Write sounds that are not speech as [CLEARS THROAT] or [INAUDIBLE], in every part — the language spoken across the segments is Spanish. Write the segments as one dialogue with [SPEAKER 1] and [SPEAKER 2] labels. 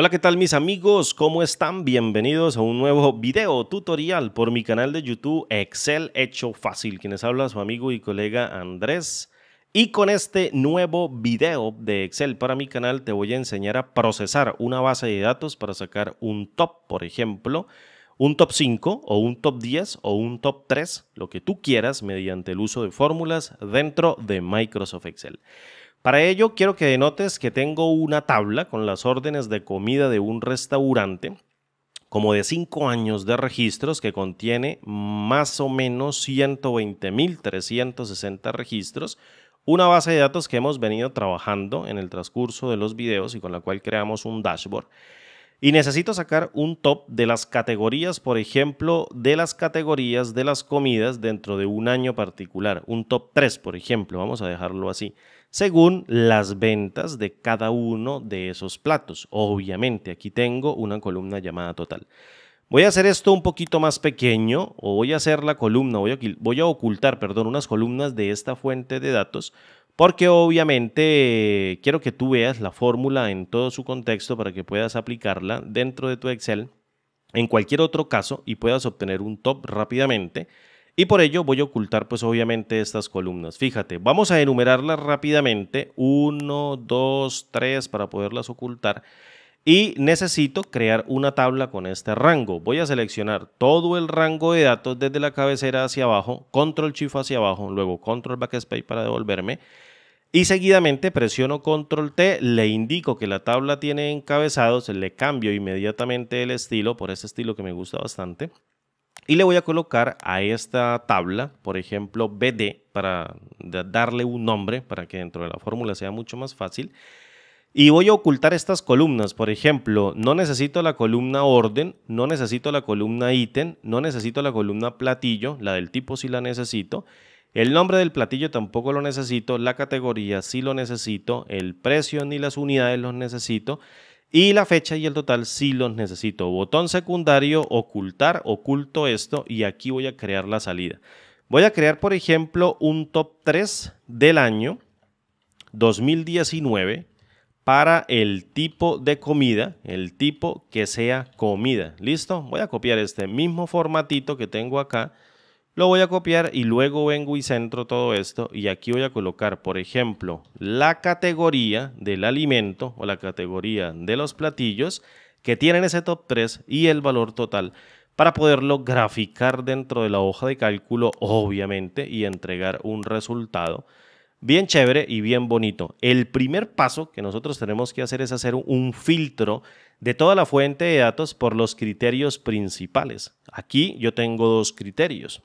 [SPEAKER 1] Hola, ¿qué tal mis amigos? ¿Cómo están? Bienvenidos a un nuevo video tutorial por mi canal de YouTube Excel Hecho Fácil. Quienes habla su amigo y colega Andrés. Y con este nuevo video de Excel para mi canal te voy a enseñar a procesar una base de datos para sacar un top, por ejemplo, un top 5 o un top 10 o un top 3, lo que tú quieras mediante el uso de fórmulas dentro de Microsoft Excel. Para ello quiero que denotes que tengo una tabla con las órdenes de comida de un restaurante como de 5 años de registros que contiene más o menos 120.360 registros, una base de datos que hemos venido trabajando en el transcurso de los videos y con la cual creamos un dashboard. Y necesito sacar un top de las categorías, por ejemplo, de las categorías de las comidas dentro de un año particular. Un top 3, por ejemplo, vamos a dejarlo así según las ventas de cada uno de esos platos. Obviamente, aquí tengo una columna llamada total. Voy a hacer esto un poquito más pequeño o voy a hacer la columna, voy a, voy a ocultar, perdón, unas columnas de esta fuente de datos porque obviamente eh, quiero que tú veas la fórmula en todo su contexto para que puedas aplicarla dentro de tu Excel en cualquier otro caso y puedas obtener un top rápidamente y por ello voy a ocultar pues obviamente estas columnas. Fíjate, vamos a enumerarlas rápidamente. 1, 2, tres, para poderlas ocultar. Y necesito crear una tabla con este rango. Voy a seleccionar todo el rango de datos desde la cabecera hacia abajo, control shift hacia abajo, luego control backspace para devolverme. Y seguidamente presiono control T, le indico que la tabla tiene encabezados, le cambio inmediatamente el estilo, por ese estilo que me gusta bastante. Y le voy a colocar a esta tabla, por ejemplo, BD, para darle un nombre, para que dentro de la fórmula sea mucho más fácil. Y voy a ocultar estas columnas. Por ejemplo, no necesito la columna orden, no necesito la columna ítem, no necesito la columna platillo, la del tipo sí la necesito. El nombre del platillo tampoco lo necesito, la categoría sí lo necesito, el precio ni las unidades los necesito. Y la fecha y el total si los necesito. Botón secundario, ocultar, oculto esto y aquí voy a crear la salida. Voy a crear, por ejemplo, un top 3 del año 2019 para el tipo de comida, el tipo que sea comida. ¿Listo? Voy a copiar este mismo formatito que tengo acá lo voy a copiar y luego vengo y centro todo esto y aquí voy a colocar, por ejemplo, la categoría del alimento o la categoría de los platillos que tienen ese top 3 y el valor total para poderlo graficar dentro de la hoja de cálculo, obviamente, y entregar un resultado bien chévere y bien bonito. El primer paso que nosotros tenemos que hacer es hacer un filtro de toda la fuente de datos por los criterios principales. Aquí yo tengo dos criterios.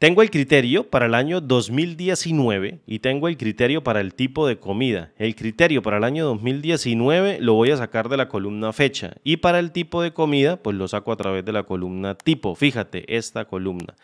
[SPEAKER 1] Tengo el criterio para el año 2019 y tengo el criterio para el tipo de comida. El criterio para el año 2019 lo voy a sacar de la columna fecha y para el tipo de comida pues lo saco a través de la columna tipo. Fíjate, esta columna.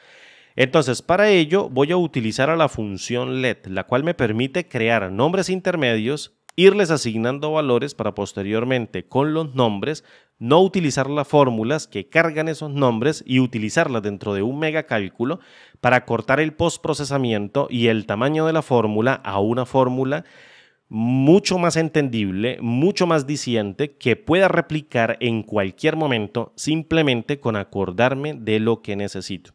[SPEAKER 1] Entonces, para ello voy a utilizar a la función let, la cual me permite crear nombres intermedios, irles asignando valores para posteriormente con los nombres no utilizar las fórmulas que cargan esos nombres y utilizarlas dentro de un megacálculo para cortar el postprocesamiento y el tamaño de la fórmula a una fórmula mucho más entendible, mucho más diciente, que pueda replicar en cualquier momento simplemente con acordarme de lo que necesito.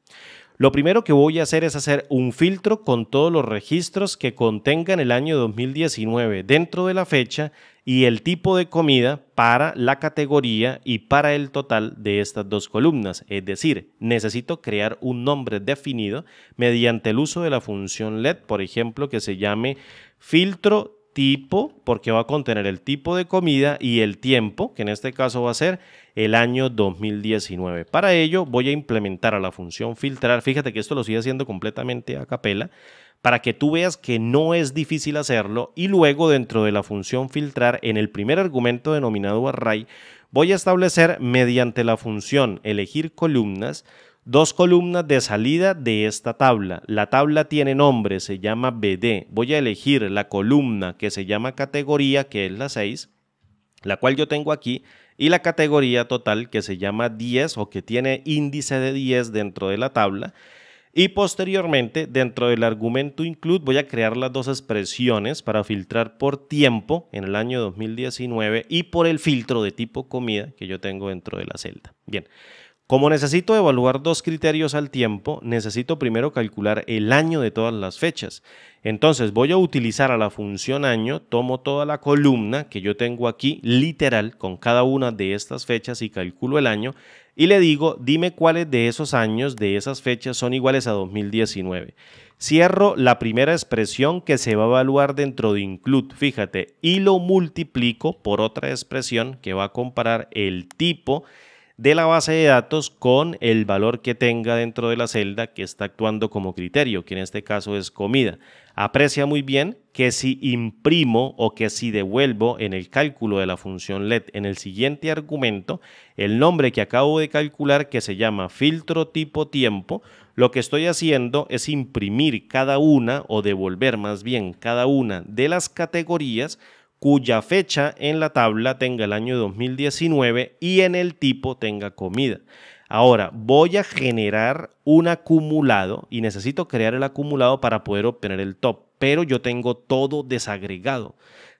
[SPEAKER 1] Lo primero que voy a hacer es hacer un filtro con todos los registros que contengan el año 2019 dentro de la fecha y el tipo de comida para la categoría y para el total de estas dos columnas. Es decir, necesito crear un nombre definido mediante el uso de la función LED, por ejemplo, que se llame filtro tipo, porque va a contener el tipo de comida y el tiempo, que en este caso va a ser el año 2019. Para ello voy a implementar a la función filtrar, fíjate que esto lo estoy haciendo completamente a capela, para que tú veas que no es difícil hacerlo y luego dentro de la función filtrar, en el primer argumento denominado array, voy a establecer mediante la función elegir columnas, dos columnas de salida de esta tabla. La tabla tiene nombre, se llama BD. Voy a elegir la columna que se llama categoría, que es la 6, la cual yo tengo aquí, y la categoría total que se llama 10 o que tiene índice de 10 dentro de la tabla. Y posteriormente, dentro del argumento include, voy a crear las dos expresiones para filtrar por tiempo en el año 2019 y por el filtro de tipo comida que yo tengo dentro de la celda. Bien, como necesito evaluar dos criterios al tiempo, necesito primero calcular el año de todas las fechas. Entonces voy a utilizar a la función año, tomo toda la columna que yo tengo aquí, literal, con cada una de estas fechas y calculo el año y le digo, dime cuáles de esos años, de esas fechas, son iguales a 2019. Cierro la primera expresión que se va a evaluar dentro de include, fíjate, y lo multiplico por otra expresión que va a comparar el tipo de la base de datos con el valor que tenga dentro de la celda que está actuando como criterio, que en este caso es comida. Aprecia muy bien que si imprimo o que si devuelvo en el cálculo de la función LED en el siguiente argumento el nombre que acabo de calcular que se llama filtro tipo tiempo, lo que estoy haciendo es imprimir cada una o devolver más bien cada una de las categorías cuya fecha en la tabla tenga el año 2019 y en el tipo tenga comida. Ahora, voy a generar un acumulado y necesito crear el acumulado para poder obtener el top, pero yo tengo todo desagregado.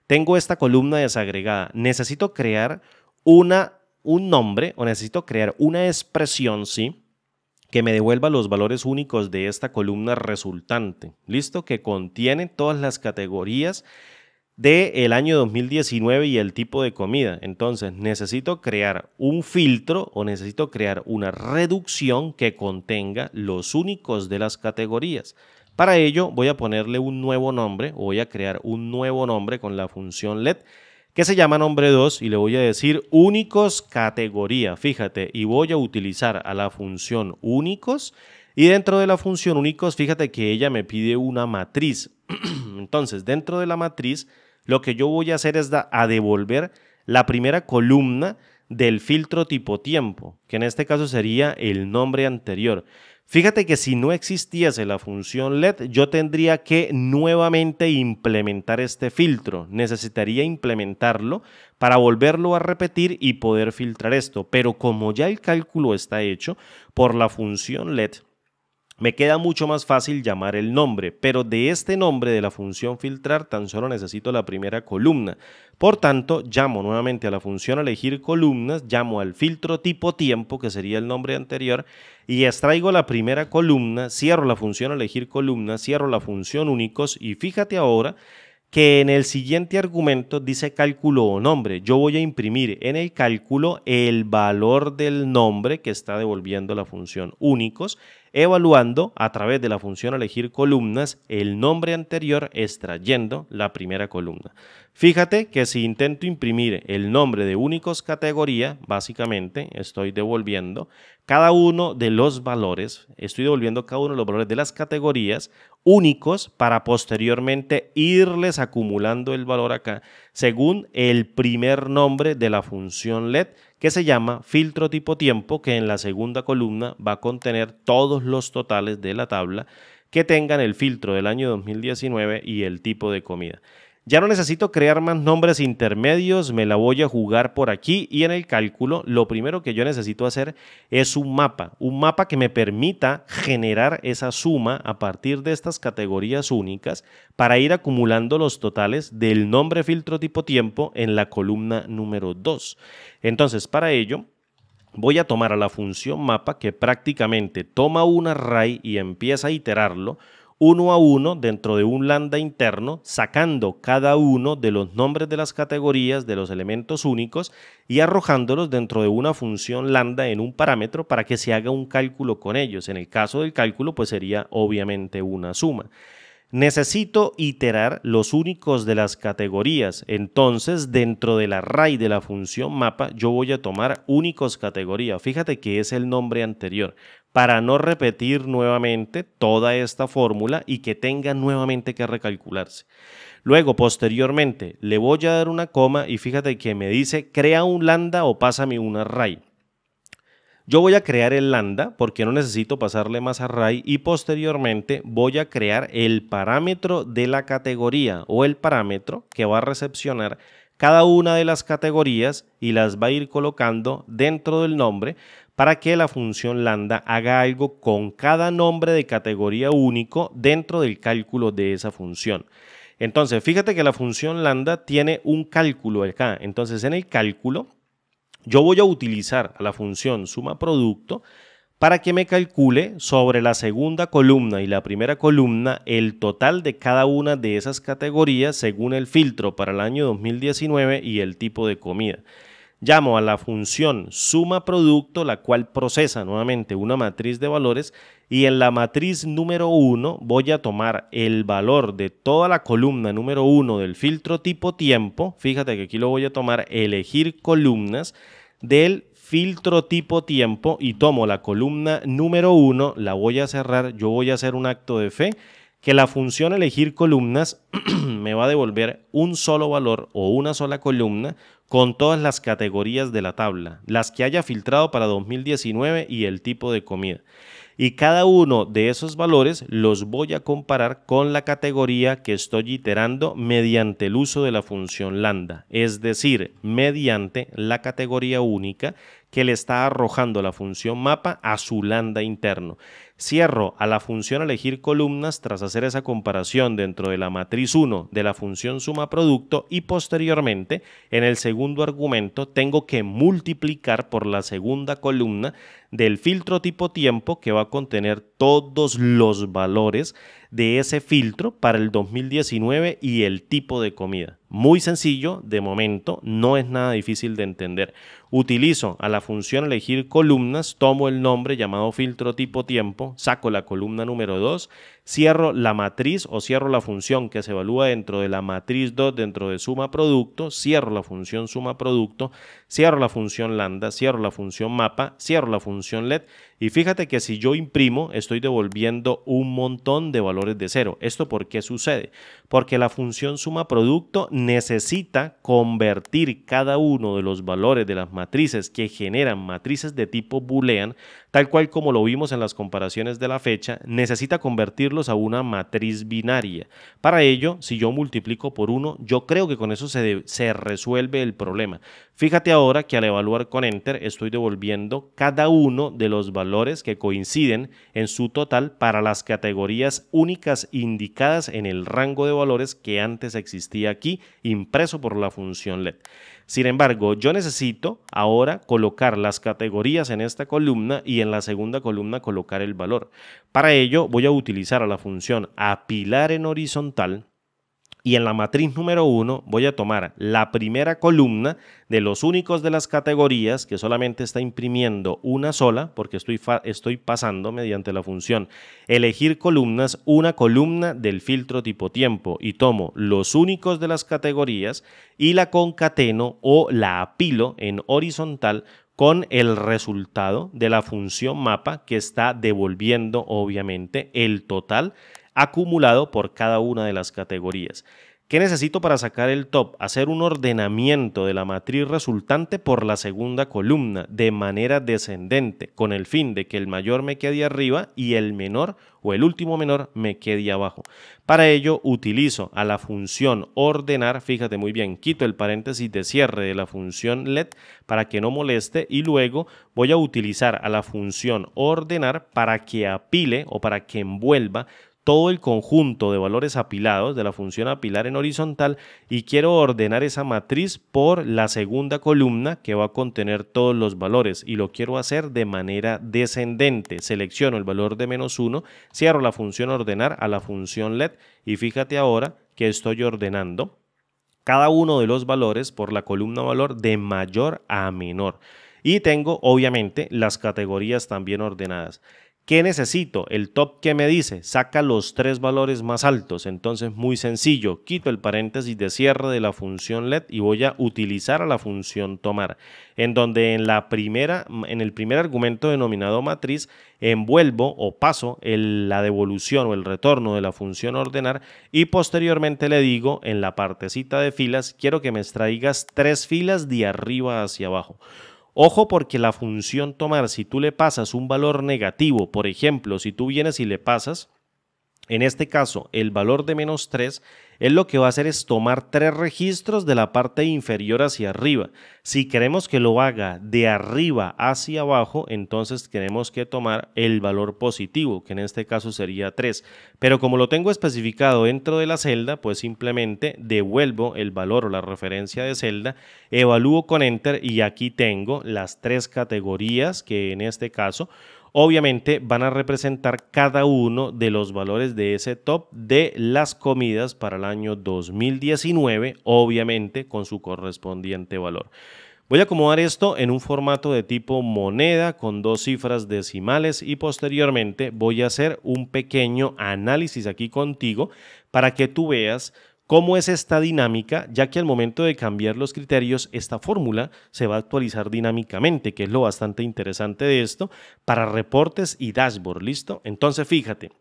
[SPEAKER 1] Tengo esta columna desagregada. Necesito crear una, un nombre o necesito crear una expresión, ¿sí? que me devuelva los valores únicos de esta columna resultante. Listo, que contiene todas las categorías del el año 2019 y el tipo de comida. Entonces, necesito crear un filtro o necesito crear una reducción que contenga los únicos de las categorías. Para ello, voy a ponerle un nuevo nombre voy a crear un nuevo nombre con la función LED que se llama nombre 2 y le voy a decir únicos categoría. Fíjate, y voy a utilizar a la función únicos y dentro de la función únicos, fíjate que ella me pide una matriz. [CLEARS THROAT] Entonces, dentro de la matriz lo que yo voy a hacer es a devolver la primera columna del filtro tipo tiempo, que en este caso sería el nombre anterior. Fíjate que si no existiese la función LED, yo tendría que nuevamente implementar este filtro. Necesitaría implementarlo para volverlo a repetir y poder filtrar esto. Pero como ya el cálculo está hecho, por la función let... Me queda mucho más fácil llamar el nombre, pero de este nombre de la función filtrar tan solo necesito la primera columna. Por tanto, llamo nuevamente a la función elegir columnas, llamo al filtro tipo tiempo, que sería el nombre anterior, y extraigo la primera columna, cierro la función elegir columnas, cierro la función únicos y fíjate ahora que en el siguiente argumento dice cálculo o nombre. Yo voy a imprimir en el cálculo el valor del nombre que está devolviendo la función únicos evaluando a través de la función elegir columnas el nombre anterior extrayendo la primera columna. Fíjate que si intento imprimir el nombre de únicos categoría, básicamente estoy devolviendo cada uno de los valores, estoy devolviendo cada uno de los valores de las categorías únicos para posteriormente irles acumulando el valor acá según el primer nombre de la función LED que se llama filtro tipo tiempo, que en la segunda columna va a contener todos los totales de la tabla que tengan el filtro del año 2019 y el tipo de comida. Ya no necesito crear más nombres intermedios, me la voy a jugar por aquí y en el cálculo lo primero que yo necesito hacer es un mapa, un mapa que me permita generar esa suma a partir de estas categorías únicas para ir acumulando los totales del nombre filtro tipo tiempo en la columna número 2. Entonces, para ello, voy a tomar a la función mapa que prácticamente toma un array y empieza a iterarlo uno a uno dentro de un lambda interno, sacando cada uno de los nombres de las categorías de los elementos únicos y arrojándolos dentro de una función lambda en un parámetro para que se haga un cálculo con ellos. En el caso del cálculo, pues sería obviamente una suma. Necesito iterar los únicos de las categorías. Entonces, dentro del array de la función mapa, yo voy a tomar únicos categoría. Fíjate que es el nombre anterior para no repetir nuevamente toda esta fórmula y que tenga nuevamente que recalcularse. Luego, posteriormente, le voy a dar una coma y fíjate que me dice crea un lambda o pásame un array. Yo voy a crear el lambda porque no necesito pasarle más array y posteriormente voy a crear el parámetro de la categoría o el parámetro que va a recepcionar cada una de las categorías y las va a ir colocando dentro del nombre para que la función lambda haga algo con cada nombre de categoría único dentro del cálculo de esa función. Entonces, fíjate que la función lambda tiene un cálculo acá. Entonces, en el cálculo, yo voy a utilizar la función suma producto para que me calcule sobre la segunda columna y la primera columna el total de cada una de esas categorías según el filtro para el año 2019 y el tipo de comida llamo a la función suma producto, la cual procesa nuevamente una matriz de valores, y en la matriz número 1 voy a tomar el valor de toda la columna número 1 del filtro tipo tiempo, fíjate que aquí lo voy a tomar elegir columnas del filtro tipo tiempo y tomo la columna número 1, la voy a cerrar, yo voy a hacer un acto de fe que la función elegir columnas [CLEARS THROAT] me va a devolver un solo valor o una sola columna con todas las categorías de la tabla, las que haya filtrado para 2019 y el tipo de comida. Y cada uno de esos valores los voy a comparar con la categoría que estoy iterando mediante el uso de la función lambda, es decir, mediante la categoría única que le está arrojando la función mapa a su lambda interno. Cierro a la función elegir columnas tras hacer esa comparación dentro de la matriz 1 de la función suma producto y posteriormente en el segundo argumento tengo que multiplicar por la segunda columna del filtro tipo tiempo que va a contener todos los valores de ese filtro para el 2019 y el tipo de comida. Muy sencillo, de momento, no es nada difícil de entender. Utilizo a la función elegir columnas, tomo el nombre llamado filtro tipo tiempo, saco la columna número 2 cierro la matriz o cierro la función que se evalúa dentro de la matriz 2, dentro de suma producto, cierro la función suma producto, cierro la función lambda, cierro la función mapa, cierro la función LED y fíjate que si yo imprimo estoy devolviendo un montón de valores de cero. ¿Esto por qué sucede? Porque la función suma producto necesita convertir cada uno de los valores de las matrices que generan matrices de tipo boolean tal cual como lo vimos en las comparaciones de la fecha, necesita convertirlos a una matriz binaria. Para ello, si yo multiplico por 1, yo creo que con eso se, se resuelve el problema. Fíjate ahora que al evaluar con Enter estoy devolviendo cada uno de los valores que coinciden en su total para las categorías únicas indicadas en el rango de valores que antes existía aquí impreso por la función LED. Sin embargo, yo necesito ahora colocar las categorías en esta columna y en la segunda columna colocar el valor. Para ello voy a utilizar a la función apilar en horizontal y en la matriz número 1 voy a tomar la primera columna de los únicos de las categorías que solamente está imprimiendo una sola, porque estoy, estoy pasando mediante la función elegir columnas, una columna del filtro tipo tiempo y tomo los únicos de las categorías y la concateno o la apilo en horizontal con el resultado de la función mapa que está devolviendo obviamente el total acumulado por cada una de las categorías. ¿Qué necesito para sacar el top? Hacer un ordenamiento de la matriz resultante por la segunda columna de manera descendente, con el fin de que el mayor me quede arriba y el menor o el último menor me quede abajo. Para ello utilizo a la función ordenar, fíjate muy bien, quito el paréntesis de cierre de la función let para que no moleste y luego voy a utilizar a la función ordenar para que apile o para que envuelva todo el conjunto de valores apilados de la función apilar en horizontal y quiero ordenar esa matriz por la segunda columna que va a contener todos los valores y lo quiero hacer de manera descendente. Selecciono el valor de menos 1, cierro la función ordenar a la función LED y fíjate ahora que estoy ordenando cada uno de los valores por la columna valor de mayor a menor. Y tengo obviamente las categorías también ordenadas. ¿Qué necesito? El top que me dice, saca los tres valores más altos. Entonces, muy sencillo, quito el paréntesis de cierre de la función let y voy a utilizar a la función tomar, en donde en, la primera, en el primer argumento denominado matriz envuelvo o paso la devolución o el retorno de la función ordenar y posteriormente le digo en la partecita de filas, quiero que me extraigas tres filas de arriba hacia abajo. Ojo porque la función tomar, si tú le pasas un valor negativo, por ejemplo, si tú vienes y le pasas en este caso, el valor de menos 3, es lo que va a hacer es tomar tres registros de la parte inferior hacia arriba. Si queremos que lo haga de arriba hacia abajo, entonces tenemos que tomar el valor positivo, que en este caso sería 3. Pero como lo tengo especificado dentro de la celda, pues simplemente devuelvo el valor o la referencia de celda, evalúo con Enter y aquí tengo las tres categorías que en este caso obviamente van a representar cada uno de los valores de ese top de las comidas para el año 2019, obviamente con su correspondiente valor. Voy a acomodar esto en un formato de tipo moneda con dos cifras decimales y posteriormente voy a hacer un pequeño análisis aquí contigo para que tú veas ¿Cómo es esta dinámica? Ya que al momento de cambiar los criterios, esta fórmula se va a actualizar dinámicamente, que es lo bastante interesante de esto, para reportes y dashboard, ¿listo? Entonces, fíjate,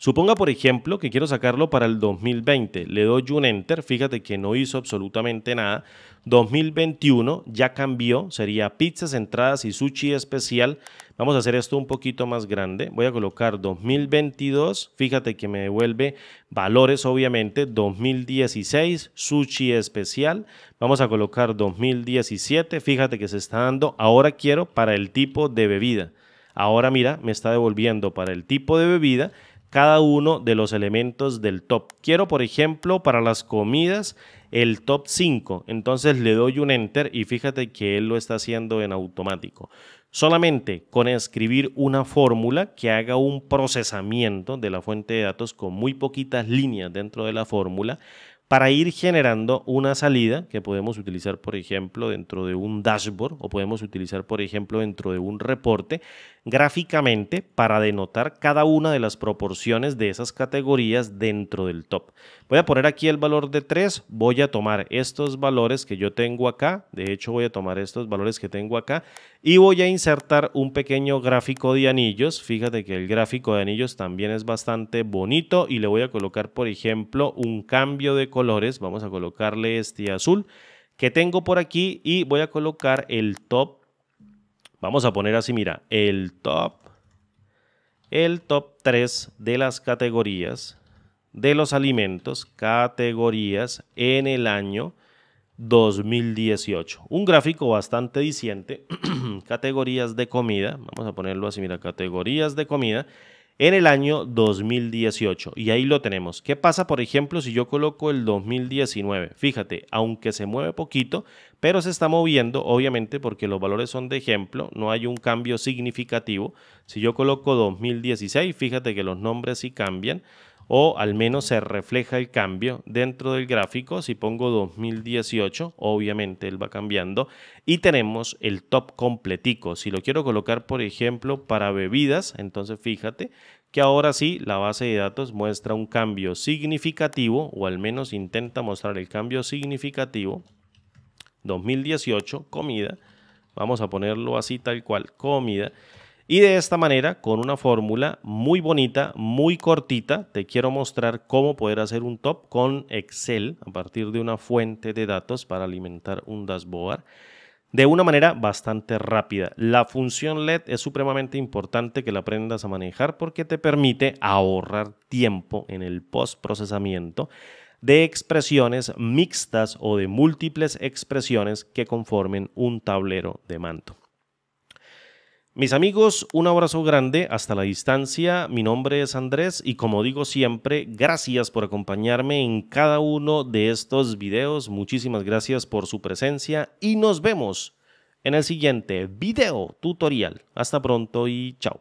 [SPEAKER 1] Suponga, por ejemplo, que quiero sacarlo para el 2020. Le doy un enter, fíjate que no hizo absolutamente nada. 2021 ya cambió, sería pizzas, entradas y sushi especial Vamos a hacer esto un poquito más grande. Voy a colocar 2022. Fíjate que me devuelve valores, obviamente. 2016, sushi especial. Vamos a colocar 2017. Fíjate que se está dando. Ahora quiero para el tipo de bebida. Ahora mira, me está devolviendo para el tipo de bebida cada uno de los elementos del top. Quiero, por ejemplo, para las comidas, el top 5. Entonces le doy un enter y fíjate que él lo está haciendo en automático. Solamente con escribir una fórmula que haga un procesamiento de la fuente de datos con muy poquitas líneas dentro de la fórmula para ir generando una salida que podemos utilizar, por ejemplo, dentro de un dashboard o podemos utilizar, por ejemplo, dentro de un reporte gráficamente para denotar cada una de las proporciones de esas categorías dentro del top. Voy a poner aquí el valor de 3, voy a tomar estos valores que yo tengo acá, de hecho voy a tomar estos valores que tengo acá y voy a insertar un pequeño gráfico de anillos. Fíjate que el gráfico de anillos también es bastante bonito y le voy a colocar, por ejemplo, un cambio de color colores. Vamos a colocarle este azul que tengo por aquí y voy a colocar el top. Vamos a poner así, mira, el top, el top 3 de las categorías de los alimentos, categorías en el año 2018. Un gráfico bastante diciente, [CLEARS THROAT] categorías de comida, vamos a ponerlo así, mira, categorías de comida en el año 2018. Y ahí lo tenemos. ¿Qué pasa, por ejemplo, si yo coloco el 2019? Fíjate, aunque se mueve poquito, pero se está moviendo, obviamente, porque los valores son de ejemplo, no hay un cambio significativo. Si yo coloco 2016, fíjate que los nombres sí cambian o al menos se refleja el cambio dentro del gráfico. Si pongo 2018, obviamente él va cambiando. Y tenemos el top completico. Si lo quiero colocar, por ejemplo, para bebidas, entonces fíjate que ahora sí la base de datos muestra un cambio significativo, o al menos intenta mostrar el cambio significativo. 2018, comida. Vamos a ponerlo así tal cual, comida. Y de esta manera, con una fórmula muy bonita, muy cortita, te quiero mostrar cómo poder hacer un top con Excel a partir de una fuente de datos para alimentar un dashboard de una manera bastante rápida. La función LED es supremamente importante que la aprendas a manejar porque te permite ahorrar tiempo en el postprocesamiento de expresiones mixtas o de múltiples expresiones que conformen un tablero de manto. Mis amigos, un abrazo grande hasta la distancia. Mi nombre es Andrés y como digo siempre, gracias por acompañarme en cada uno de estos videos. Muchísimas gracias por su presencia y nos vemos en el siguiente video tutorial. Hasta pronto y chao.